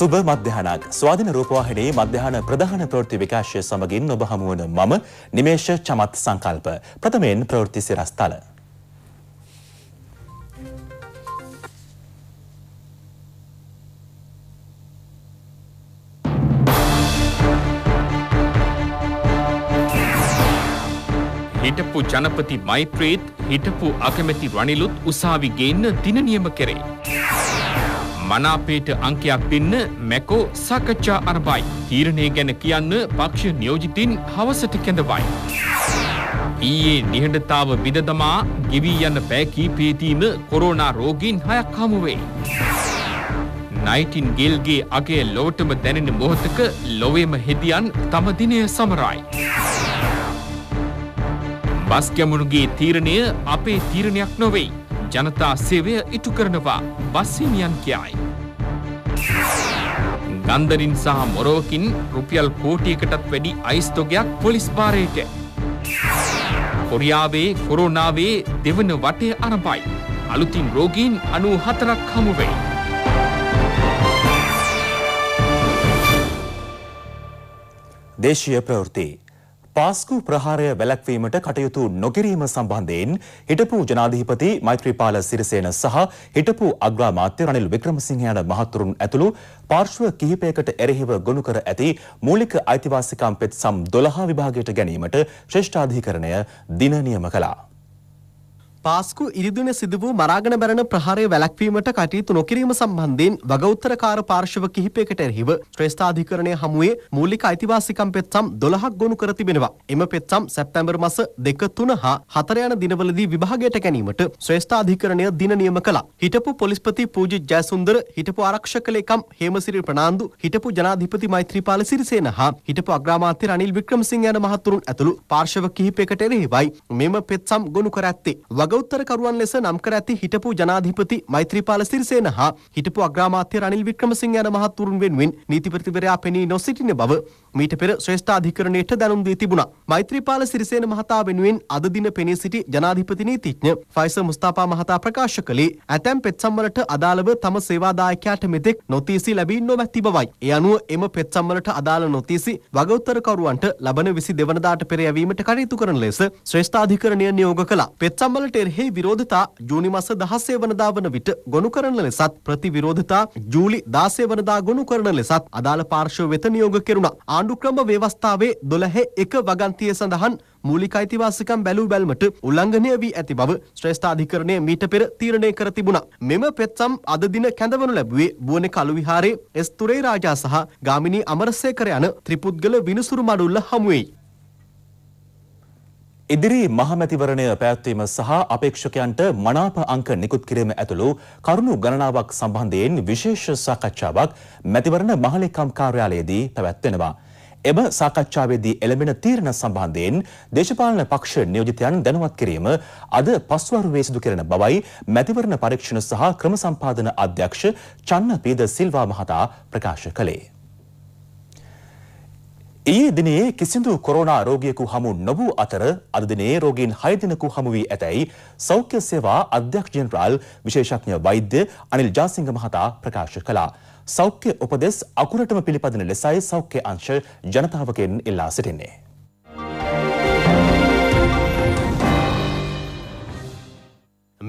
සුබ මධ්‍යහනක් ස්වාධන රූපවාහිනයේ මධ්‍යහන ප්‍රධාන ප්‍රෘති විකාශය සමගින් ඔබ හමුවන මම නිමේෂ චමත් සංකල්ප ප්‍රථමයෙන් ප්‍රවෘත්ති සිරස්ථල. හිටපු ජනපති මෛත්‍රීත් හිටපු අකමැති රනිලුත් උසාවි ගේන්න දිනනියම කෙරේ. මනාපේට අංකයක් දෙන්න මැකෝ සාකච්ඡා අරබයි. තීරණය ගැන කියන්න පක්ෂ නියෝජිතින් හවසට කැඳවයි. ඊයේ නිහඬතාව විදදමා ගෙවී යන්න පෑ කීපේදීම කොරෝනා රෝගීන් හයක් හමුවේ. නයිටින් ගෙල්ගේ අගේ ලොවටම දැනෙන මොහොතක ලොවේම හෙදියන් තම දිනය සමරයි. බස් ගැමුණුගේ තීරණය අපේ තීරණයක් නොවෙයි. ජනතා සේවය ඉටු කරනවා බස්හිමියන් කියයි. ගන්දරින් සහ මොරෝකින් රුපියල් කෝටියකටත් වැඩි අයිස්තොගයක් පොලිස් භාරයට. කොරියාවේ කොරෝනාවේ දෙවන වටය අරබයි. අලුතින් රෝගීන් අනු හතරක් හමුවෙයි. දේශීය ප්‍රවෘති පාස්කු ප්‍රහාරය වැළැක්වීමට කටයුතු නොකිරීම සම්බන්ධයෙන් හිටපු ජනාධිපති මෛත්‍රීපාල සිරිසේන සහ හිටපු අග්‍රාමාත්‍ය රනිල් වික්‍රමසිංහ යන මහතුරුන් ඇතුළු පාර්ශ්ව කිහිපයකට එරෙහිව ගොනු කර ඇති මූලික අයිතිවාසිකම් පෙත්සම් 12 විභාගයට ගැනීමට ශ්‍රේෂ්ඨාධිකරණය දින නියම කළා. පාස්කු ඉරිදුන සිදු වූ මරාගෙන බැරණ ප්‍රහාරය වැළැක්වීමට කටයුතු නොකිරීම සම්බන්ධයෙන් වගඋත්තරකාර පාර්ශව කිහිපයකට එරෙහිව ශ්‍රේෂ්ඨාධිකරණය හමුවේ මූලික අයිතිවාසිකම් පෙත්සම් 12ක් ගොනු කර තිබෙනවා. එම පෙත්සම් සැප්තැම්බර් මස 2 3 හා 4 යන දිනවලදී විභාගයට ගැනීමට ශ්‍රේෂ්ඨාධිකරණය දින නියම කළා. හිටපු පොලිස්පති පූජි ජයසුන්දර, හිටපු ආරක්ෂක ලේකම් හේමසිරි ප්‍රනාන්දු, හිටපු ජනාධිපති මෛත්‍රීපාල සිරිසේන හා හිටපු අග්‍රාමාත්‍ය රනිල් වික්‍රමසිංහ යන මහතුරුන් ඇතුළු පාර්ශව කිහිපයකට එරෙහිවයි මෙම පෙත්සම් ගොනු කර ඇත්තේ. වගඋත්තරකරුවන් ලෙස නම් කර ඇති හිටපු ජනාධිපති මෛත්‍රීපාල සිරිසේන හා හිටපු අග්‍රාමාත්‍ය රනිල් වික්‍රමසිංහ යන මහත්වරුන් වෙනුවෙන් නීතිපතිවරයා පෙනී නොසිටින බව මීට පෙර ශ්‍රේෂ්ඨ අධිකරණයට දැනුම් දී තිබුණා. මෛත්‍රීපාල සිරිසේන මහතා වෙනුවෙන් අද දින පෙනී සිටි ජනාධිපති නීතිඥ ෆයිසර් මුස්තාපා මහතා ප්‍රකාශ කළේ ඇතැම් පෙත්සම්වලට අදාළව තම සේවාදායකයාට මෙතෙක් නොතීසි ලැබී නොමැති බවයි. ඒ අනුව එම පෙත්සම්වලට අදාළ නොතීසි වගඋත්තරකරුවන්ට ලබන 22 වනදාට පෙර යැවීමට කටයුතු කරන ලෙස ශ්‍රේෂ්ඨ අධිකරණය නියෝග කළා. පෙත්සම්වලට එරෙහි විරෝධතා ජූනි මස 16 වනදා වන විට ගොනු කරන ලෙසත් ප්‍රතිවිරෝධතා ජූලි 16 වනදා ගොනු කරන ලෙසත් අදාළ පාර්ශ්ව වෙත නියෝග කෙරුණා. ආණ්ඩුක්‍රම ව්‍යවස්ථාවේ 12 එක වගන්තිය සඳහන් මූලික අයිතිවාසිකම් බැලූ බැල්මට උල්ලංඝනය වී ඇති බව ශ්‍රේෂ්ඨාධිකරණය මීට පෙර තීරණය කර තිබුණා. මෙම පෙත්සම් අද දින කැඳවනු ලැබුවේ බුවනේ කළු විහාරයේ එස් තුරේ රාජා සහ ගාමිණී අමරසේකර යන ත්‍රිපුද්ගල විනිසුරු මඩුල්ල හමුවෙයි. ඉදිරි මහමැතිවරණය පැවැත්වීම සහ අපේක්ෂකයන්ට මනාප අංක නිකුත් කිරීම ඇතුළු කරුණු ගණනාවක් සම්බන්ධයෙන් විශේෂ සාකච්ඡාවක් මැතිවරණ මහලේකම් කාර්යාලයේදී පැවැත්වෙනවා. එම සාකච්ඡාවේදී එළඹෙන තීරණ සම්බන්ධයෙන් දේශපාලන පක්ෂ නියෝජිතයන් දැනුවත් කිරීම අද පස්වරුවේ සිදු කරන බවයි මැතිවරණ පරීක්ෂණ සහ ක්‍රම සම්පාදන අධ්‍යක්ෂ චන්න පීද සිල්වා මහතා ප්‍රකාශ කළේ. ඊයේ දිනේ කිසිදු කොරෝනා රෝගියෙකු හමු නොවූ අතර අද දිනේ රෝගීන් 6 දෙනෙකු හමු වී ඇතැයි සෞඛ්‍ය සේවා අධ්‍යක්ෂ ජෙනරාල් විශේෂඥ වෛද්‍ය අනිල් ජාසිංහ මහතා ප්‍රකාශ කළා. සෞඛ්‍ය උපදෙස් අකුරටම පිළිපදින ලෙසයි සෞඛ්‍ය අංශ ජනතාවගෙන් ඉල්ලා සිටින්නේ.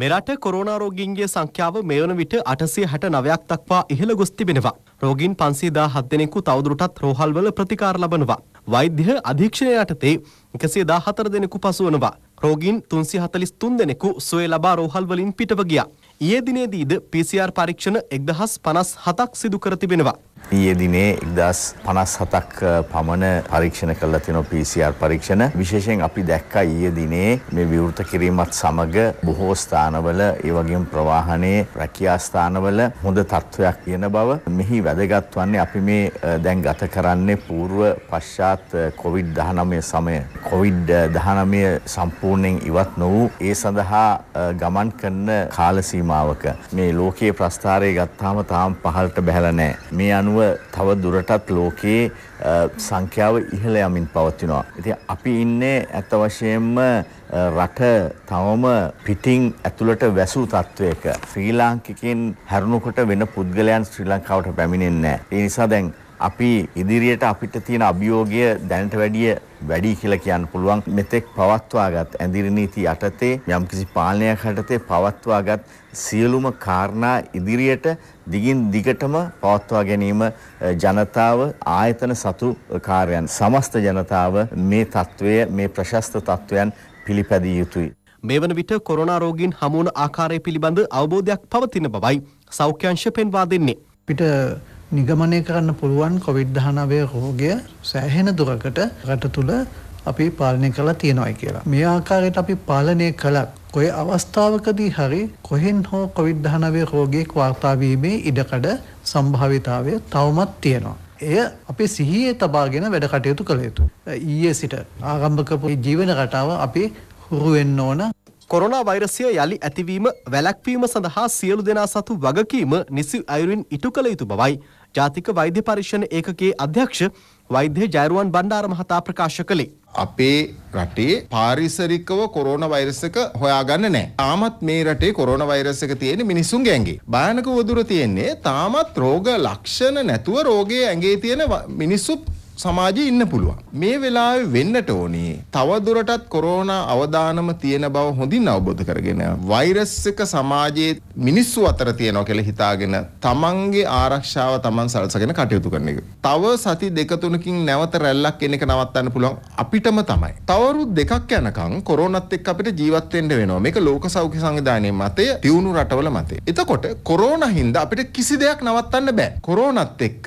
මෙරට කොරෝනාරෝගීන්ගේ සංඛ්‍යාව මේ වන විට අටසිය හැට නවයක් දක්වා ඉහළ ගොස් තිබෙනවා. රෝගීන් පන්සීදා හත් දෙනෙකු තවදුරටත් රෝහල්වල ප්‍රතිකාර ලබනවා. වෛද්‍ය අධීක්ෂණය යටතේ එකසේ දා හතර දෙනෙකු පසුවනවා. රෝගීන් තුන්සි හතලිස් තුන් දෙනෙකු සුවේ ලබා රෝහල්වලින් පිටව ගියා. ඊයේ දිනේදීද PCR පරීක්ෂණ 1057ක් සිදු කර තිබෙනවා. ඊයේ දිනේ 1057ක් පමණ පරීක්ෂණ කළා තියෙනවා PCR පරීක්ෂණ. විශේෂයෙන් අපි දැක්කා ඊයේ දිනේ මේ විවෘත කිරීමත් සමග බොහෝ ස්ථානවල ඒ වගේම ප්‍රවාහනයේ රැකියා ස්ථානවල හොඳ තත්ත්වයක් තියෙන බව. මෙහි වැදගත් වන්නේ අපි මේ දැන් ගත කරන්නේ పూర్ව පශ්චාත් COVID-19 සමය. COVID-19 සම්පූර්ණයෙන් ඉවත් නොවූ ඒ සඳහා ගමන් කරන කාල සීමාවක මේ ලෝකයේ ප්‍රස්ථාරය ගත්තාම තාම පහළට බහැලා නැහැ. මේ අනුව අනුව තව දුරටත් ලෝකයේ සංඛ්‍යාව ඉහළ යමින් පවතිනවා. ඉතින් අපි ඉන්නේ ඇත්ත වශයෙන්ම රට තවම පිටින් ඇතුළට වැසූ තත්ත්වයක. ශ්‍රී ලාංකිකයන් හැරුණුකොට වෙන පුද්ගලයන් ශ්‍රී ලංකාවට පැමිණෙන්නේ නැහැ. ඒ නිසා දැන් අපි ඉදිරියට අපිට තියෙන අභියෝගය දැනට වැඩිය වැඩි කියලා කියන්න පුළුවන් මෙතෙක් පවත්වාගත් ඇඳිරි නීති යටතේ යම්කිසි පාලනයක් යටතේ පවත්වාගත් සියලුම කාරණා ඉදිරියට දිගින් දිගටම පවත්වා ගැනීම ජනතාව ආයතන සතු කාර්යයන් සමස්ත ජනතාව මේ తත්වය මේ ප්‍රශස්ත తත්වයන් පිළිපැදිය යුතුයි. මේ වන විට කොරෝනා රෝගීන් හමුවන ආකාරය පිළිබඳ අවබෝධයක් පවතින බවයි සෞඛ්‍යංශ පෙන්වා දෙන්නේ. පිට නිගමනය කරන්න පුළුවන් කොවිඩ්-19 රෝගය සෑහෙන දුරකට රට තුල අපි පාලනය කලා තියෙනවයි කියලා. මේ ආකාරයට අපි පාලනය කළත් කොය අවස්ථාවකදී හරි කොහෙන් හෝ කොවිද්ධානවේ රෝගයෙක් වාර්තාාවීමේ ඉඩකඩ සම්භාවිතාවය තවමත් තියෙනවා. එය අපේ සිහියේ තබාගෙන වැඩ කටයුතු කළ යුතු. ඊයේ සිට ආගම්භකපු ජීවන රටාව අපි හුරුවෙන්න ඕන. කොරනා වෛරසය යළි ඇතිවීම වැලැක්වීම සඳහා සියලු දෙනා සතු වගකීම නිසි අයුරින් ඉටු කළ යුතු බවයි. ජාතික වෛද්‍ය පරීක්ෂණ ඒකගේ අධ්‍යක්ෂ වෛද්‍ය ජයරුවන් බණ්ඩාර මහතා ප්‍රකාශ කළේ. අපේ රටේ පාරිසරිකව කොරෝන වෛරස් එක හොයාගන්න නැහැ. තාමත් මේ රටේ කොරෝන වෛරස් එක තියෙන්නේ මිනිසුන්ගේ ඇඟේ. භයානක වදුර තියෙන්නේ තාමත් රෝග ලක්ෂණ නැතුව රෝගයේ ඇඟේ තියෙන මිනිස්සු සමාජයේ ඉන්න පුළුවන්. මේ වෙලාවේ වෙන්නට ඕනේ තව දුරටත් කොරෝනා අවදානම තියෙන බව හොඳින් අවබෝධ කරගෙන වෛරස් එක සමාජයේ මිනිස්සු අතර තියෙනවා කියලා හිතාගෙන තමන්ගේ ආරක්ෂාව තමන් සලසගෙන කටයුතු කරන එක. තව සති දෙක තුනකින් නැවත රැල්ලක් එන එක නවත්තන්න පුළුවන් අපිටම තමයි. තවරු දෙකක් යනකම් කොරෝනත් එක්ක අපිට ජීවත් වෙන්න වෙනවා. මේක ලෝක සෞඛ්‍ය සංවිධානයේ මතය, දියුණු රටවල මතය. එතකොට කොරෝනා හින්දා අපිට කිසි දෙයක් නවත්තන්න බෑ. කොරෝනත් එක්ක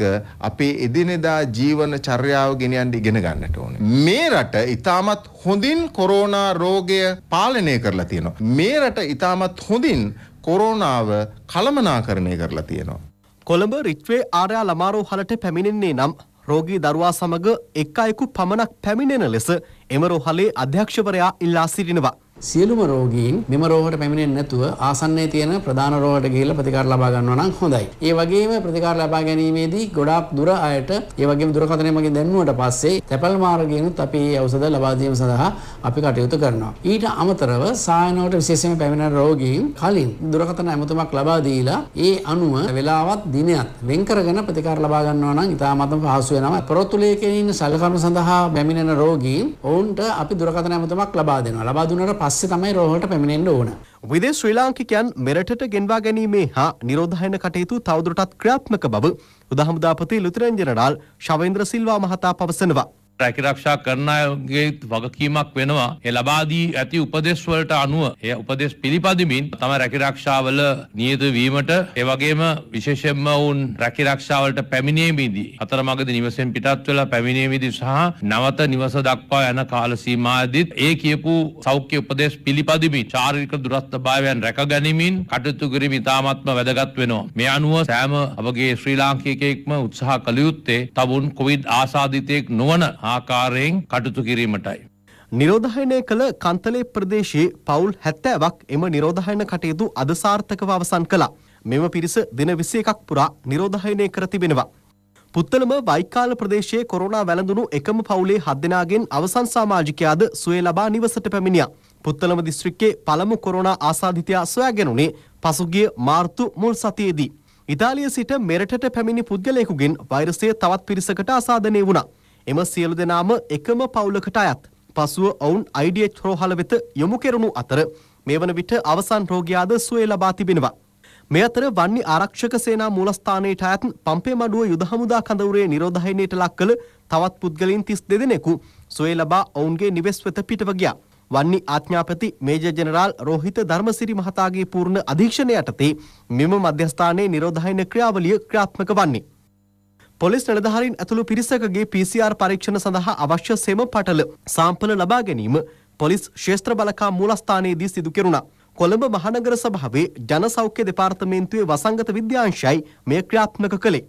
අපේ එදිනෙදා ජීවන චර්යාව ගෙනියන්න ඉගෙන ගන්නට ඕනේ. මේ රට ඉතාමත් හොඳින් කොරෝනා රෝගය පාලනය කරලා තියෙනවා. මේ රට ඉතාමත් හොඳින් කොරෝනාව කළමනාකරණය කරලා තියෙනවා. කොළඹ රිච්වේ ආරයා ළමාරෝහලට පැමිණෙන්නේ නම් රෝගී දරුවා සමග එක් අයෙකු පමණක් පැමිණෙන ලෙස එම රෝහලේ අධ්‍යක්ෂවරයා ඉල්ලා සිටිනවා. සියලුම රෝගීන් මෙම රෝගට පැමිණෙන්නේ නැතුව ආසන්නයේ තියෙන ප්‍රධාන රෝගට ගිහිල්ලා ප්‍රතිකාර ලබා ගන්නවා නම් හොඳයි. ඒ වගේම ප්‍රතිකාර ලබා ගැනීමේදී ගොඩාක් දුර අයට ඒ වගේම දුරකථනය මගින් දැන්නුවට පස්සේ තැපැල් මාර්ගයෙන්ත් අපි මේ ඖෂධ ලබා දීම සඳහා අපි කටයුතු කරනවා. ඊට අමතරව සායනවට විශේෂයෙන්ම පැමිණෙන රෝගීන් කලින් දුරකථන ඇමතුමක් ලබා දීලා ඒ අනුව වේලාවත් දිනයත් වෙන් කරගෙන ප්‍රතිකාර ලබා ගන්නවා නම් ඉතාමත්ම පහසු වෙනවා. පොරොත්තුලේකේ ඉන්න සැලකරුණු සඳහා පැමිණෙන රෝගීන් ඔවුන්ට අපි දුරකථන ඇමතුමක් ලබා දෙනවා. ලබා දුන්නාට පස්සේ තමයි රෝහලට පැමිණෙන්න ඕන. විදේ ශ්‍රී ලාංකිකයන් මෙරටට ගෙන්වා ගැනීමේ හා නිරෝධායන කටයුතු තවදුරටත් ක්‍රියාත්මක බව උදහමුදාපති ලුතුරන් ජනරාල් ශවේන්ද්‍ර සිල්වා මහතා පවසනවා. රැකිරක්ෂා කරනාගේ වගකීමක් වෙනවා ඒ ලබාදී ඇති උපදෙස්වලට අනුව එය උපදෙස් පිළිපදිමින් තම රැකිරක්ෂාවල නියත වීමට ඒවගේම විශේෂෙන්ම ඔවුන් රැකිරක්ෂාවලට පැමිණීමේදී අතරමඟදී නිවසෙන් පිටත් වෙලා පැමිණීමේදී සහ නවත නිවස දක්වා යන කාල සීමාදීත් ඒ කියපු සෞඛ්‍ය උපදෙස් පිළිපදිමින් චාරිත්‍රික දුරස්ථභාවයන් රැකගැනීමෙන් කටයුතු කිරීම ඉතාමත්ම වැදගත් වෙනවා මේ අනුව සෑම අපගේ ශ්‍රී ලාංකිකයෙක්ම උත්සාහ කළ යුත්තේ තවුන් කොවිඩ් ආසාදිතයෙක් නොවන ආකාරයෙන් කටයුතු කිරීමටයි. නිරෝධහයනය කළ කන්තලේ ප්‍රදේශයේ පවුල් හැත්තෑවක් එම නිරෝධහයන කටයුතු අදසාර්ථකව අවසන් කළා. මෙම පිරිස දින විසය එකක් පුරා නිරෝධහයනය කර තිබෙනවා. පුත්තලම වයිකාල ප්‍රදේශයේ කොරුණා වැළඳුණු එකම පවුලේ හත් දෙනාගෙන් අවසන් සාමාජිකයාද සුවේ ලබා නිවසට පැමිණියා. පුත්තලම දිස්ත්‍රික්කේ පළමු කොරුණා ආසාධිතයා සොයාගෙනුනේ පසුගිය මාර්තු මුල් සතියේදී. ඉතාලිය සිට මෙරටට පැමිණි පුද්ගලයෙකුගෙන් වෛරසය තවත් පිරිසකට ආසාදනය වුණා. එම සියලු දෙනාම එකම පවුලකට අයත්. පසුව ඔවුන් IDH රෝහල වෙත යොමු කෙරුණු අතර මේ වන විට අවසන් රෝගියාද සුවය ලබා තිබෙනවා. මේ අතර වන්නේ ආරක්ෂක සේනා මූලස්ථානයට අයත් පම්පේ මඩුව යුද හමුදා කඳවුරේ නිරෝධහයනයට ලක් කළ තවත් පුද්ගලින් තිස් දෙදෙනෙකු සුවය ලබා ඔවුන්ගේ නිවෙස් වෙත පිටව ගියා. වන්නේ ආඥාපති මේජ ජනරාල් රෝහිත ධර්මසිරි මහතාගේ පූර්ණ අධීක්ෂණය යටතේ මෙම මධ්‍යස්ථානයේ නිරෝධහයන ක්‍රියාවලිය ක්‍රියාත්මක වන්නේ. පොලිස් නිලධාරීන් ඇතුළු පිරිසකගේ PCR පරීක්ෂණ සඳහා අවශ්‍ය සෙම පටල සාම්පල ලබා ගැනීම පොලිස් ශේෂ්ත්‍ර බලකා මූලස්ථානයේදී සිදු කෙරුණා. කොළඹ මහනගර සභාවේ ජනසෞඛ්‍ය දෙපාර්තමේන්තුවේ වසංගත විද්‍යාංශයයි මේ ක්‍රියාත්මක කළේ.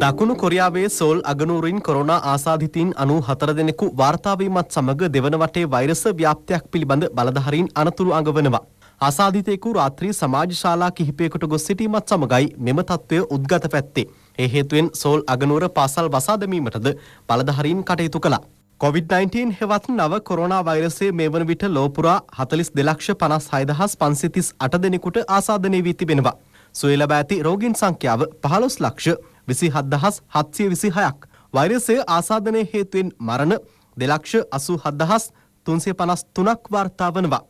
දකුණු කොරියාවේ සෝල් අගනුවරින් කොරෝනා ආසාධිතීන් අනු හතර දෙනෙකු වාර්තාවීමත් සමඟ දෙවන වටේ වෛරස ව්‍යාප්තියක් පිළිබඳ බලධහරින් අනතුරු අඟවනවා. ආසාධිතයකු රාත්‍රී සමාජ ශාලා කිහිපයකට ගොස් සිටීමත් සමඟයි මෙම තත්ත්වය උද්ගත පැත්තේ. එහේතුවෙන් සෝල් අගනුවර පාසල් වසාදමීමටද බලධහරින් කටයුතු කළා. COVID-19 හෙවත් නව කොරෝනා වෛරසේ මේ වන විට ලෝපුරා හතලිස් දෙලක්ෂ පනස් හයදහස් පන්සිතිස් අට දෙනෙකුට ආසාධනය වී තිබෙනවා. සුවලබ ඇති රෝගින් සංඛ්‍යාව පහලොස් ලක්ෂ විසි හත්දහස් හත්සිය විසි හයක්. වෛරසය ආසාධනය හේතුවෙන් මරණ දෙලක්ෂ අසු හත්දහස් තුන්සේ පනස් තුනක් වාර්තා වනවා.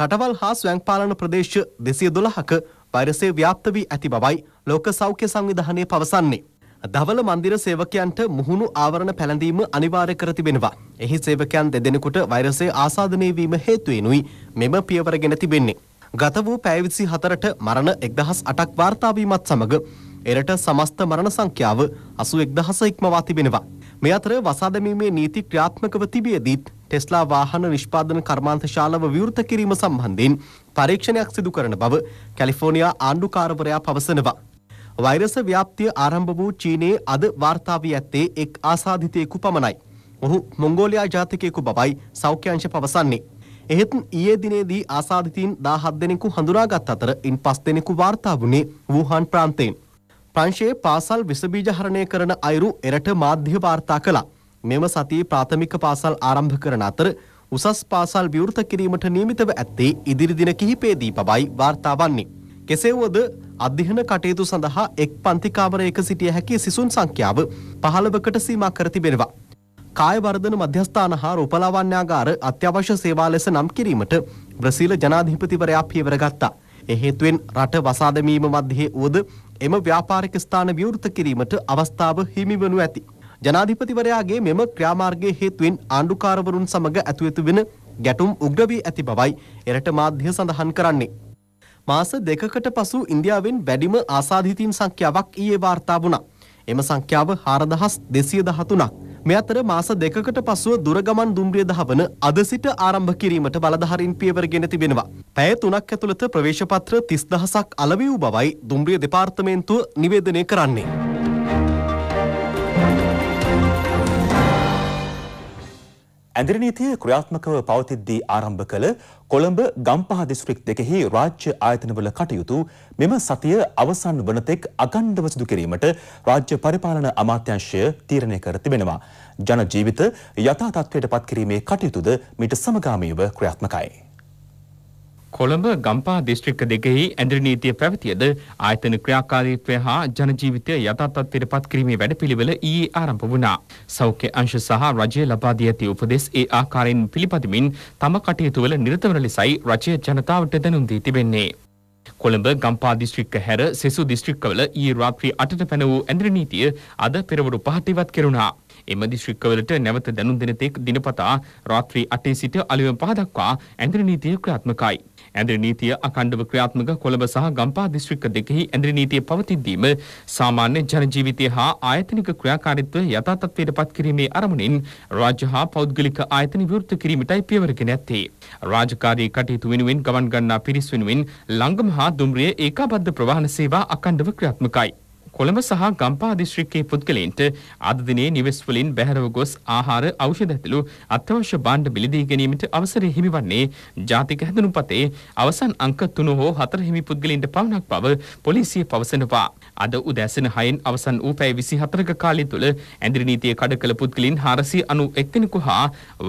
රටවල් හා ස්වැංපාලන ප්‍රදේශ දෙසිය දොළහක වෛරසේ ව්‍යාප්ත වී ඇති බවයි ලෝක සෞඛ්‍ය සංවිධානය පවසන්නේ. දවල මන්දිර සේවකයන්ට මුහුණු ආවරණ පැළඳීම අනිවාර්ය කර තිබෙනවා. එහි සේවකයන් දෙදෙනෙකුට වෛරසය ආසාදනය වීම හේතුවෙනුයි මෙම පියවර ගෙන තිබෙන්නේ. ගත වූ පැය 24ට මරණ 1008ක් වාර්තා වීමත් සමග එරට සමස්ත මරණ සංඛ්‍යාව 81000 ඉක්මවා තිබෙනවා. මේ අතර වසා දැමීමේ නීති ක්‍රියාත්මකව තිබියදීත් ටෙස්ලා වාහන නිෂ්පාදන කර්මාන්ත ශාලාව විවෘත කිරීම සම්බන්ධයෙන් පරීක්ෂණයක් සිදු කරන බව කැලිෆෝනියා ආණ්ඩුකාරවරයා පවසනවා. වෛරස ව්‍යාප්තිය ආරම්භ වූ චීනයේ අද වාර්තා වී ඇත්තේ එක් ආසාදිතයෙකු පමණයි. ඔහු මොංගෝලියා ජාතිකයෙකු බවයි සෞඛ්‍යංශ පවසන්නේ. එහෙත් ඊයේ දිනේදී ආසාදිතීන් 17 දෙනෙකු හඳුනාගත් අතර ඉන් 5 දෙනෙකු වාර්තා වුණේ වූහාන් ප්‍රාන්තයෙන්. ප්‍රංශයේ පාසල් විසබීජ හරණය කරන අයුරු එරට මාධ්‍ය වාර්තා කළා. මෙම සතියේ ප්‍රාථමික පාසල් ආරම්භ කරන අතර උසස් පාසල් විවෘත කිරීමට නියමිතව ඇත්තේ ඉදිරි දින කිහිපයේදී පබයි වාර්තා වන්නේ. කෙසේ වුවද අධ්‍යයන කටයුතු සඳහා එක් පන්ති කාමරයක සිටිය හැකි සිසුන් සංඛ්‍යාව 15කට සීමා කර තිබෙනවා. කාය වර්ධන මධ්‍යස්ථාන හා රූපලාවන්‍යාගාර අත්‍යවශ්‍ය සේවා ලෙස නම් කිරීමට බ්‍රසීල ජනාධිපතිවරයා පියවර ගත්තා. හේතුවෙන් රට වසා දැමීම මැදේ වුවද එම ව්‍යාපාරික ස්ථාන විවෘත කිරීමට අවස්ථාව හිමිවනු ඇත. ජනාධිපතිවරයාගේ මෙම ක්‍රියාමාර්ගයේ හේතුවෙන් ආණ්ඩුකාරවරුන් සමග ඇතුළතු වෙන ගැටුම් උග්‍ර වී ඇති බවයි එරට මාධ්‍ය සඳහන් කරන්නේ. මාස දෙකකට පසු ඉන්දියාවෙන් වැඩිම ආසාධිතීන් සංඛ්‍යාවක් ඊයේ වාර්තා වුණා. එම සංඛ්‍යාව 4213ක්. මේ අතර මාස දෙකකට පසුව දුරගමන් දුම්රිය දහවන අද සිට ආරම්භ කිරීමට බලධාරීන් පියවර ගෙන තිබෙනවා. පැය තුනක් ඇතුළත ප්‍රවේශපත්‍ර තිස් දහසක් අලවි වූ බවයි දුම්රිය දෙපාර්තමේන්තුව නිවේදනය කරන්නේ. ඇඳිරි නීතිය ක්‍රියාත්මකව පවතිද්දී ආරම්භ කළ කොළඹ ගම්පහ දිස්ත්‍රික් දෙකෙහි රාජ්‍ය ආයතනවල කටයුතු මෙම සතිය අවසන් වන තෙක් අඛණ්ඩව සිදු කිරීමට රාජ්‍ය පරිපාලන අමාත්‍යාංශය තීරණය කර තිබෙනවා. ජන ජීවිත යථා තත්ත්වයට පත් කිරීමේ කටයුතුද මීට සමගාමීව ක්‍රියාත්මකයි. කොළඹ ගම්පා දිස්ත්‍රික්ක දෙකෙහි ඇඳිරි නීතිය පැවතියද ආයතන ක්‍රියාකාරීත්වය හා ජනජීවිතය යථාර්ථත්වයට පත් කිරීමේ වැඩපිළිවෙල ඊයේ ආරම්භ වුණා. සෞඛ්‍ය අංශ සහ රජය ලබා දී ඇති උපදෙස් ඒ ආකාරයෙන් පිළිපදමින් තම කටයුතු වල නිරත වන ලෙසයි රජය ජනතාවට දැනුම් දී තිබෙන්නේ. කොළඹ ගම්පා දිස්ත්‍රික්ක හැර සෙසු දිස්ත්‍රික්කවල ඊයේ රාත්‍රී 8ට පැන වූ ඇඳිරි නීතිය අද පෙරවරු 5ට ඉවත් කෙරුණා. එම දිශ්‍රික්කවලට නැවත දැනුම් දෙන තෙක් දිනපතා රාත්‍රී 8 සිට අලුයම 5 දක්වා ඇඳිරි නීතිය ක්‍රියාත්මකයි. ඇඳරි නීතිය අඛණ්ඩව ක්‍රියාත්මක කොළඹ සහ ගම්පහ දිස්ත්‍රික්ක දෙකෙහි ඇඳරි නීතිය පවතිද්දීම සාමාන්‍ය ජන ජීවිතය හා ආයතනික ක්‍රියාකාරීත්වය යථා තත්ත්වයට පත් කිරීමේ අරමුණින් රාජ්‍ය හා පෞද්ගලික ආයතන විවෘත කිරීමටයි පියවරගෙන ඇත්තේ. රාජකාරී කටයුතු වෙනුවෙන් ගමන් ගන්නා පිරිස් වෙනුවෙන් ලංගම හා දුම්රිය ඒකාබද්ධ ප්‍රවාහන සේවා අඛණ්ඩව ක්‍රියාත්මකයි. කොළඹ සහ ගම්පා දිස්ත්‍රික්කයේ පුද්ගලයින්ට අද දිනේ නිවෙස්වලින් බැහැරව ගොස් ආහාර ඖෂධ ඇතුළු අත්‍යවශ්‍ය භාණ්ඩ බිලිදී ගැනීමට අවසරය හිමිවන්නේ ජාතික හැඳුනුපතේ අවසන් අංක 3 හෝ 4 හිමි පුද්ගලයින්ට පමණක් බව පොලිසිය පවසනවා. අද උදෑසන 6න් අවසන් වූ පැය 24ක කාලය තුළ ඇඳිරි නීතිය කඩ කළ පුද්ගලයින් 491 දෙනෙකු හා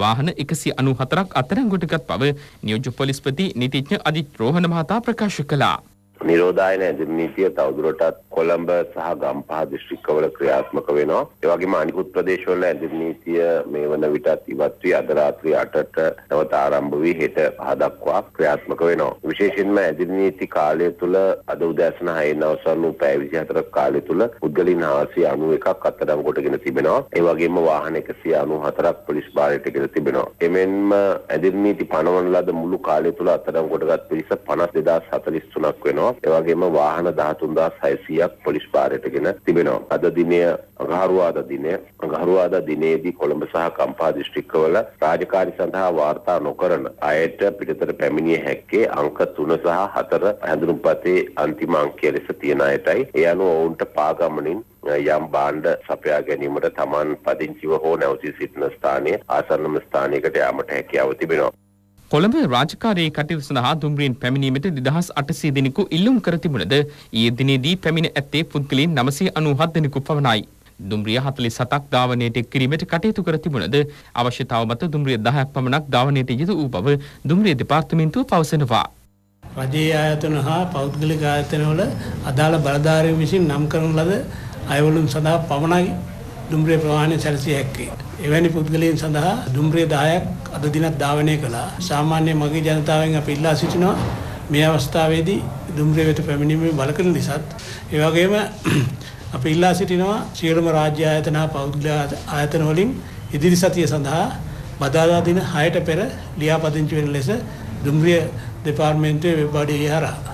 වාහන 194ක් අත්අඩංගුවට ගත් බව නියෝජ්‍ය පොලිස්පති නීතිඥ අජිත් රෝහණ මහතා ප්‍රකාශ කළා. නිරෝධායන ඇදමිනීතිය තවදුරටත් කොළඹ සහ ගම්පහ දිස්ත්‍රික්කවල ක්‍රියාත්මක වෙනවා. ඒ වගේම අනිකුත් ප්‍රදේශවල ඇදමිනීතිය මේ වන විටත් ඉවත් වී අද රාත්‍රී 8ට නැවත ආරම්භ වී හෙට පහ දක්වා ක්‍රියාත්මක වෙනවා. විශේෂයෙන්ම ඇදමිනීති කාලය තුල අද උදෑසන 6න් අවසන් වූ පැය 24ක කාලය තුල පුද්ගලයන් 991ක් අත්අඩංගු කොටගෙන තිබෙනවා. ඒ වගේම වාහන 194ක් පොලිස් භාරයට ගෙන තිබෙනවා. එමෙන්ම ඇදමිනීති පනවන ලද මුළු කාලය තුල අත්අඩංගු කොටගත් පිරිස 52043ක් වෙනවා. තියෙනවා. ඒ වගේම වාහන 13600ක් පොලිස් භාරයටගෙන තිබෙනවා. අද දිනය අඟහරුවාදා දිනය අඟහරුවාදා දිනේදී කොළඹ සහ කම්පා දිස්ත්‍රික්කවල රාජකාරි සඳහා වාර්තා නොකරන අයට පිටතට පැමිණිය හැක්කේ අංක 3 සහ 4 හැඳුනුම්පතේ අන්තිම අංකය ලෙස තියෙන අයටයි. ඒ අනුව ඔවුන්ට පාගමනින් යම් බාණ්ඩ සපයා ගැනීමට තමන් පදිංචිව හෝ නැවතී සිටින ස්ථානයේ ආසන්නම ස්ථානයකට යාමට හැකියාව තිබෙනවා. කොළඹ රාජකාරී කටයුතු සඳහා දුම්රියෙන් පැමිණීමට 2800 දෙනෙකු ඉල්ලුම් කර තිබුණද ඊයේ දිනේදී පැමිණ ඇත්තේ පුද්ගලයන් 997 දෙනෙකු පමණයි. දුම්රිය 47ක් ධාවනයට එක් කිරීමට කටයුතු කර තිබුණද අවශ්‍යතාව මත දුම්රිය 10ක් පමණක් ධාවනයට යෙදු වූ බව දුම්රිය දෙපාර්තමේන්තුව පවසනවා. රජයේ ආයතන හා පෞද්ගලික ආයතනවල අදාළ බලධාරීන් විසින් නම් කරන ලද අයවලුන් සඳහා පමණයි දුම්රිය ප්‍රවාහනය සැලසිය හැක්කේ. එවැනි පුද්ගලයන් සඳහා දුම්රිය 10ක් අද දිනක් ධාවනය කළා. සාමාන්‍ය මගේ ජනතාවෙන් අපි ඉල්ලා සිටිනවා මේ අවස්ථාවේදී දුම්රිය වෙත පැමිණීමේ බලකන නිසාත් ඒ වගේම අපි ඉල්ලා සිටිනවා සියලුම රාජ්‍ය ආයතන හා පෞද්ගල ආයතන වලින් ඉදිරි සතිය සඳහා බදාදා දින 6ට පෙර ලියාපදිංචි වෙන ලෙස දුම්රිය දෙපාර්තමේන්තුවේ වෙබ් අඩවිය හරහා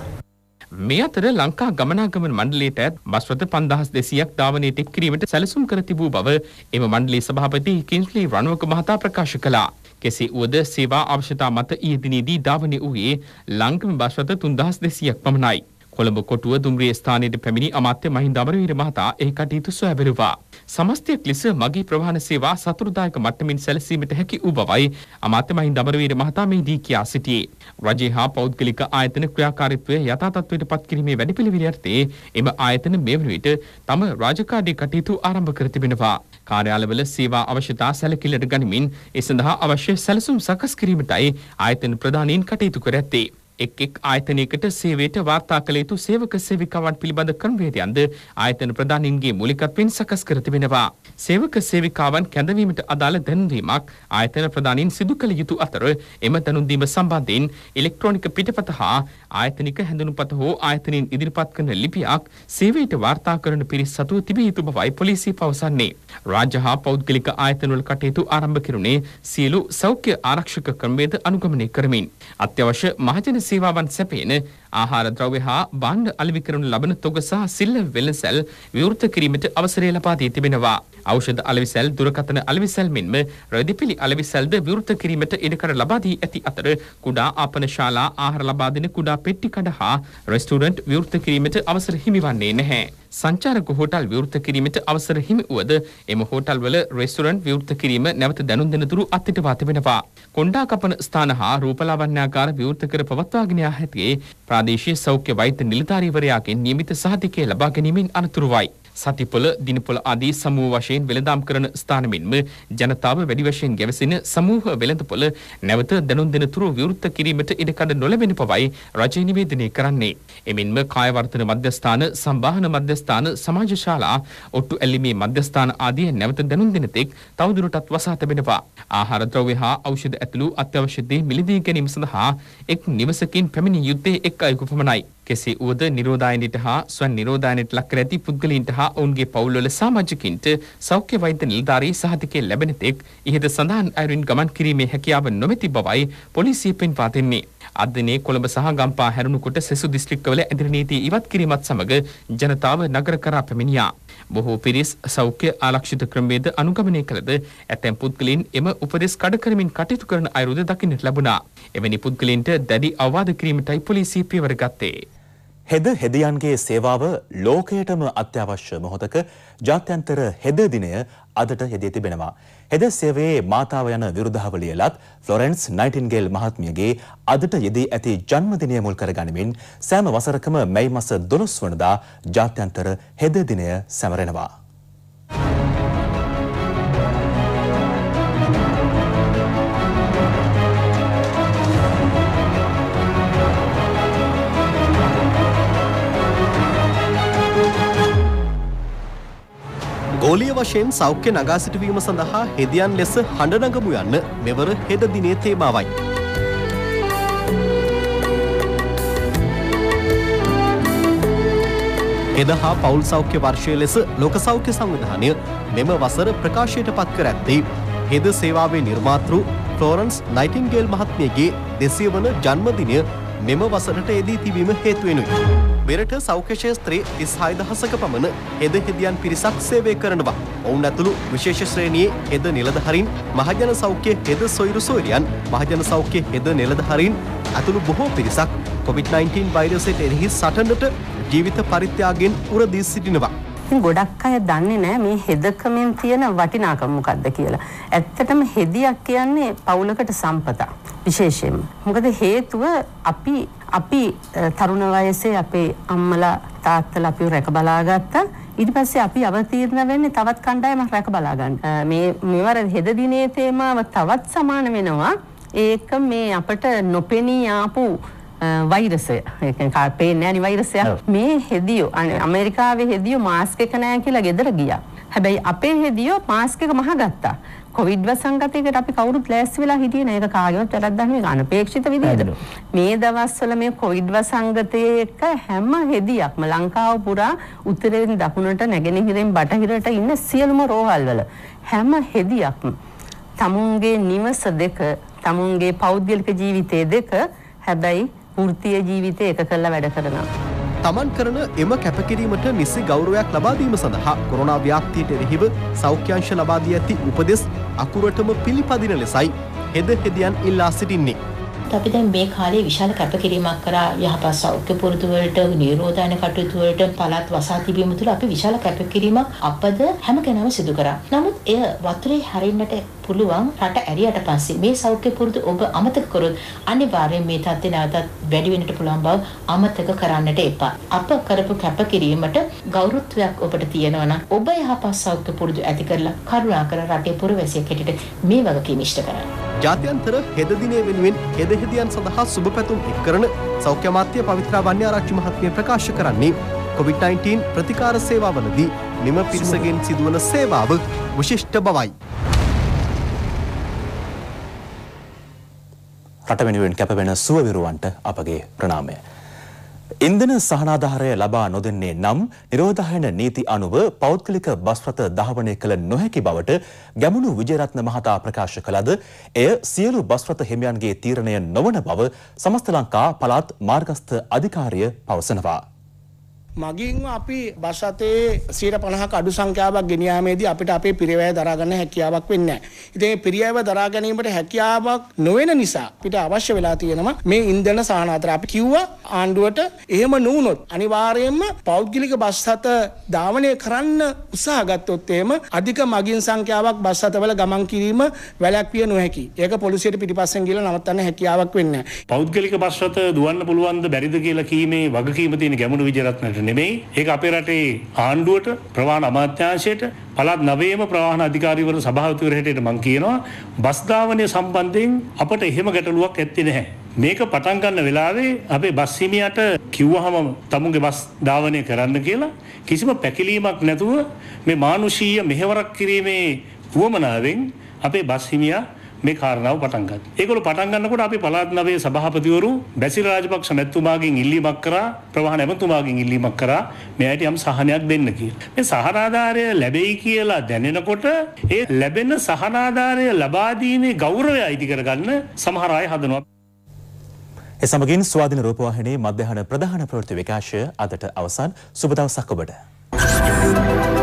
මේ අතර ලංකා ගමනාගමන මණ්ඩලයට ඇත් බස්වත පන්දහස් දෙසියක් ධාවනයට එක් කිරීමට සැලසුම් කර තිබූ බව එම මණ්ඩලේ සභාපති කින්ස්ලි රණවක මහතා ප්‍රකාශ කළා. කෙසේ වුවද සේවා අවශ්‍යතා මත ඊයේදිනේදී ධාවනය වූයේ ලංකම බස්වත තුන්දහස් දෙසියක් පමණයි. කොළඹ කොටුව දුම්රිය ස්ථානයට පැමිණි අමාත්‍ය මහින්ද අමරවීර මහතා ඒ කටයුතු සොයබෙරුවා. සමස්තයක් ලෙස මගේ ප්‍රවාහන සේවා සතුරුදායක මට්ටමින් සැලසීමට හැකි වූ බවයි අමාත්‍ය මහින්ද අමරවීර මහතා මෙහිදී කියා සිටියේ. රජය හා පෞද්ගලික ආයතන ක්‍රියාකාරීත්වය යථා තත්ත්වයට පත් කිරීමේ වැඩපිළිවෙල යටතේ එම ආයතන මේ වන විට තම රාජකාරී කටයුතු ආරම්භ කර තිබෙනවා. කාර්යාලවල සේවා අවශ්‍යතා සැලකිල්ලට ගනිමින් ඒ සඳහා අවශ්‍ය සැලසුම් සකස් කිරීමටයි ආයතන ප්‍රධානීන් කටයුතු කර ඇත්තේ. එක් එක් ආයතනයකට සේවයට වාර්තා කළ යුතු සේවක සේවිකාවන් පිළිබඳ ක්‍රමවේදයන්ද ආයතන ප්‍රධානීන්ගේ මූලිකත්වයෙන් සකස් කර තිබෙනවා. සේවක සේවිකාවන් කැඳවීමට අදාළ දැන්වීමක් ආයතන ප්‍රධානීන් සිදු කළ යුතු අතර එම දැනුම් දීම සම්බන්ධයෙන් ඉලෙක්ට්‍රොනික පිටපත හා ආයතනික හැඳුනුපත හෝ ආයතනින් ඉදිරිපත් කරන ලිපියක් සේවයට වාර්තා කරන පිරිස් සතුව තිබිය යුතු බවයි පොලිසිය පවසන්නේ. රාජ්‍ය හා පෞද්ගලික ආයතනවල කටයුතු ආරම්භ කෙරුණේ සියලු සෞඛ්‍ය ආරක්ෂක ක්‍රමවේද අනුගමනය කරමින්. අත්‍යවශ්‍ය මහජන සේවාවන් සැපයන ආහාර ද්‍රව්‍ය හා බණ්ඩ අලෙවි කරනු ලබන තොග සහ සිල්ල වෙළසැල් විවෘත කිරීමට අවසරය ලබා දී තිබෙනවා. ඖෂධ අලෙවිසැල් දුරකථන අලෙවිසැල් මෙන්ම රෙදිපිලි අලෙවිසැල්ද විවෘත කිරීමට ඉඩකඩ ලබා දී ඇති අතර කුඩා ආපනශාලා ආහාර ලබා දෙන කුඩා නිසා පෙට්ටිකඩ හා රෙස්ටුරන්ට් විවෘත කිරීමට අවසර හිමිවන්නේ නැහැ. සංචාරක හෝටල් විවෘත කිරීමට අවසර හිමි වුවද එම හෝටල්වල රෙස්ටුරන්ට් විවෘත කිරීම නැවත දැනුම් දෙන තුරු අත්හිටපත් වෙනවා. කොණ්ඩා කපන ස්ථාන හා රූපලාවන්‍යාකාර විවෘත කර පවත්වාගෙන යා හැත්තේ ප්‍රාදේශීය සෞඛ්‍ය වෛද්‍ය නිලධාරීවරයාගෙන් නියමිත සහතිකය ලබා ගැනීමෙන් අනතුරුවයි. සතිපොළ දිනපොළ ආදී සමූහ වශයෙන් වෙළඳාම් කරන ස්ථාන මෙන්ම ජනතාව වැඩි වශයෙන් ගැවසෙන සමූහ වෙළඳපොළ නැවත දැනුම් දෙන තුරු විවෘත කිරීමට ඉඩකඩ නොලැබෙන පවයි රජය නිවේදනය කරන්නේ. එමෙන්ම කායවර්තන මධ්‍යස්ථාන සම්බාහන මධ්‍යස්ථාන සමාජ ශාලා ඔට්ටු ඇල්ලිමේ මධ්‍යස්ථාන ආදී නැවත දැනුම් දෙන තෙක් තවදුරටත් වසා තිබෙනවා. ආහාර ද්‍රව්‍ය හා ඖෂධ ඇතුළු අත්‍යවශ්‍ය දේ මිලදී ගැනීම සඳහා එක් නිවසකින් පැමිණිය යුත්තේ එක් අයෙකු පමණයි. කෙසේ වුවද නිරෝධායනයට හා ස්වන් නිරෝධායනයට ලක් කර ඇති පුද්ගලයින්ට හා ඔවුන්ගේ පවුල්වල සමාජිකින්ට සෞඛ්‍ය වෛද්‍ය නිලධාරී සහතිකය ලැබෙන තෙක් ඉහත සඳහන් අයුරින් ගමන් කිරීමේ හැකියාව නොමැති බවයි පොලිසිය පෙන්වා දෙන්නේ. අද දිනේ කොළඹ සහ ගම්පා හැරුණු කොට සෙසු දිස්ත්‍රික්කවල ඇදිරි නීති ඉවත් කිරීමත් සමග ජනතාව නගර කරා පැමිණියා. බොහෝ පිරිස් සෞඛ්‍ය ආරක්ෂිත ක්‍රමවේද අනුගමනය කළද ඇතැම් පුද්ගලයින් එම උපදෙස් කඩ කරමින් කටයුතු කරන අයුරුද දකින්නට ලැබුණා. එවැනි පුද්ගලයින්ට දැඩි අවවාද කිරීමටයි පොලිසිය පියවර ගත්තේ. හෙද හෙදියන්ගේ සේවාව ලෝකයටම අත්‍යවශ්‍ය මොහොතක ජාත්‍යන්තර හෙද දිනය අදට හෙදී තිබෙනවා. හෙද සේවයේ මාතාව යන විරුද්ධාවලියලත් ෆ්ලොරෙන්ස් නයිටින්ගේල් මහත්මියගේ අදට යෙදී ඇති ජන්මදිනය මුල් කරගනිමින් සෑම වසරකම මැයි මස 12 වනදා ජාත්‍යන්තර හෙද දිනය සැමරෙනවා. ගෝලිය වශයෙන් සෞඛ්‍ය නගා සිටුවීම සඳහා හෙදියන් ලෙස හඬනගමු යන්න මෙවර හෙද දිනේ තේමාවයි. එද හා පවුල් සෞඛ්‍ය වර්ෂය ලෙස ලොක සෞඛ්‍ය සංවිධානය මෙම වසර ප්‍රකාශයට පත් කර ඇත්තේ හෙද සේවාවේ නිර්මාතෘ ෆ්ලෝරන්ස් නයිටින්ගේල් මහත්මියගේ දෙසිය වන ජන්මදිනය මෙම වසරට එදී තිබීම හේතුවෙනුයි. මෙරට සෞඛ්‍යශේස්ත්‍රයේ තිස් හයදහසක පමණ හෙද හෙදියන් පිරිසක් සේවය කරනවා. ඔවුන් ඇතුළු විශේෂ ශ්‍රේණියේ හෙද නිලධහරින් මහජන සෞඛ්‍ය හෙද සොයිරු සොයිරියන් මහජන සෞඛ්‍ය හෙද නිලධහරින් ඇතුළු බොහෝ පිරිසක් කොවිD-19 වෛරසයට එරෙහි සටනට ජීවිත පරිත්‍යාගෙන් උරදී සිටිනවා. ගොඩක් අය දන්නේ නෑ මේ හෙදකමින් තියෙන වටිනාකම් මොකක්ද කියලා. ඇත්තටම හෙදියක් කියන්නේ පවුලකට සම්පතක්. විශේෂයෙන්. මොකද හේතුව අපි අපි තරුණ වයසේ අපේ අම්මලා තාත්තලා අපිව රැක බලාගත්තා. ඊට පස්සේ අපි අවතීර්ණ වෙන්නේ තවත් කණ්ඩායමක් රැක බලා ගන්න. මේ මෙවර හෙද දිනේ තේමාව තවත් සමාන වෙනවා. ඒක මේ අපට නොපෙනී ආපු වෛරසය කාපේ නෑනි වෛරසයක් මේ හෙදියෝ අමෙරිකාවේ හෙදියෝ මාස්ක එක නෑ කියලා ගෙදර ගියා. හැබැයි අපේ හෙදියෝ මාස්ක එක මහගත්තා. කොවිඩ් වසංගතයකට අපි කවුරුත් ලෑස්ති වෙලා හිටියේ නෑ ඒක කාගේවත් වැරද්දක් නෙවෙයි අනපේක්ෂිත විදියට මේ දවස්වල මේ කොවිඩ් වසංගතයේ එක හැම හෙදියක්ම ලංකාව පුරා උතුරෙන් දකුණට නැගෙනහිරෙන් බටහිරට ඉන්න සියලුම රෝහල්වල හැම හෙදියක්ම තමුන්ගේ නිවස දෙක තමුන්ගේ පෞද්ගලික ජීවිතය දෙක හැබැයි වෘත්තීය ජීවිතය එක කරලා වැඩ කරනවා තමන් කරන එම කැපකිරීමට නිසි ගෞරවයක් ලබාදීම සඳහා කොරුණා ව්‍යාප්තියට එරෙහිව සෞඛ්‍යංශ ලබාදී ඇති උපදෙස් අකුරටම පිළිපදින ලෙසයි හෙද හෙදියන් ඉල්ලා සිටින්නේ. නමුත් අපි දැන් මේ කාලේ විශාල කැපකිරීමක් කරා යහපත් සෞඛ්‍ය පුරුදු වලට නිරෝධායන කටයුතු වලට පළාත් වසා තිබීම තුළ අපි විශාල කැපකිරීමක් අපද හැම කෙනාම සිදු කරා. නමුත් එය වතුරේ හැරෙන්නට පුළුවන් රට ඇරියට පස්සේ මේ සෞඛ්‍ය පුරුදු ඔබ අමතක කරොත් අනිවාර්යෙන් මේ තත්ත්වය නැවතත් වැඩි වෙන්නට පුළුවන් බව අමතක කරන්නට එපා. අප කරපු කැපකිරීමට ගෞරවත්වයක් ඔබට තියෙනවා නම් ඔබ යහපත් සෞඛ්‍ය පුරුදු ඇති කරලා කරුණාකර රටේ පුරවැසියෙක් හැටියට මේ වගකීම ඉෂ්ට කරන්න. ජාත්‍යන්තර හෙද දිනය වෙනුවෙන් හෙද හෙදියන් සඳහා සුබ පැතුම් එක් කරන සෞඛ්‍ය අමාත්‍ය පවිත්‍රා වන්‍යාරච්චි මහත්මිය ප්‍රකාශ කරන්නේ COVID-19 ප්‍රතිකාර සේවාවලදී මෙම පිරිසගෙන් සිදුවන සේවාව විශිෂ්ට බවයි. රට වෙනුවෙන් කැපවෙන සුවවිරුවන්ට අපගේ ප්‍රණාමය. ඉන්ධන සහනාධාරය ලබා නොදෙන්නේ නම් නිරෝධායන නීති අනුව පෞද්ගලික බස් රථ දහවනය කළ නොහැකි බවට ගැමුණු විජයරත්න මහතා ප්‍රකාශ කළද එය සියලු බස් රථ හිමියන්ගේ තීරණය නොවන බව සමස්ත ලංකා පළාත් මාර්ගස්ථ අධිකාරිය පවසනවා. මගින්ම අපි බස් අතේ 150ක අඩු සංඛ්‍යාවක් ගෙනියාමේදී අපිට අපේ පිරිවැය දරා ගන්න හැකියාවක් වෙන්නේ නැහැ. ඉතින් මේ පිරිවැය දරා ගැනීමට හැකියාවක් නොවන නිසා අපිට අවශ්‍ය වෙලා තියෙනවා මේ ඉන්ධන සාහනාතර අපි කිව්වා ආණ්ඩුවට එහෙම නොවුනොත් අනිවාර්යයෙන්ම පෞද්ගලික බස් අත ධාවනය කරන්න උත්සාහ ගත්තොත් එහෙම අධික මගින් සංඛ්‍යාවක් බස් අතවල ගමන් කිරීම වැළැක්විය නොහැකි. ඒක පොලිසියට පිටිපස්සෙන් ගිහලා නවත්තන්න හැකියාවක් වෙන්නේ නැහැ. පෞද්ගලික බස් අත දුවන්න පුළුවන්ද බැරිද කියලා කීමේ වගකීම තියෙන ගැමුණු විජයරත්නට නෙමෙයි ඒක අපේ රටේ ආණ්ඩුවට ප්‍රවාණ අමාත්‍යංශයට පළත් නවේම ප්‍රවාහන අධිකාරීවරු සභාවතුවර හැටියට මං කියනවා බස්ධාවනය සම්බන්ධයෙන් අපට එහෙම ගැටලුවක් ඇත්තේ නැහැ. මේක පටන් ගන්න වෙලාවේ අපේ බස් හිමියට කිව්වහම තමුන්ගේ බස් ධාවනය කරන්න කියලා කිසිම පැකිලීමක් නැතුව මේ මානුෂීය මෙහෙවරක් කිරීමේ වුවමනාවෙන් අපේ බස් හිමියා මේ කාරණාව පටන් ගත්තා. ඒගොල්ලෝ පටන් ගන්නකොට අපි පළාත් නවයේ සභාපතිවරු බැසිල රාජපක්ෂ මැතිතුමාගෙන් ඉල්ලීමක් කරා ප්‍රවාහන ඇමතුමාගෙන් ඉල්ලීමක් කරා මේ ඇයට යම් සහනයක් දෙන්න කියලා. මේ සහනාධාරය ලැබෙයි කියලා දැනෙනකොට ඒ ලැබෙන සහනාධාරය ලබා දීමේ ගෞරවය අයිති කරගන්න සමහර අය හදනවා. එසමගින් ස්වාධින රූපවාහිනී මධ්‍යහන ප්‍රධාන ප්‍රවෘත්ති විකාශය අදට අවසන් සුබ දවසක් ඔබට. Thank you.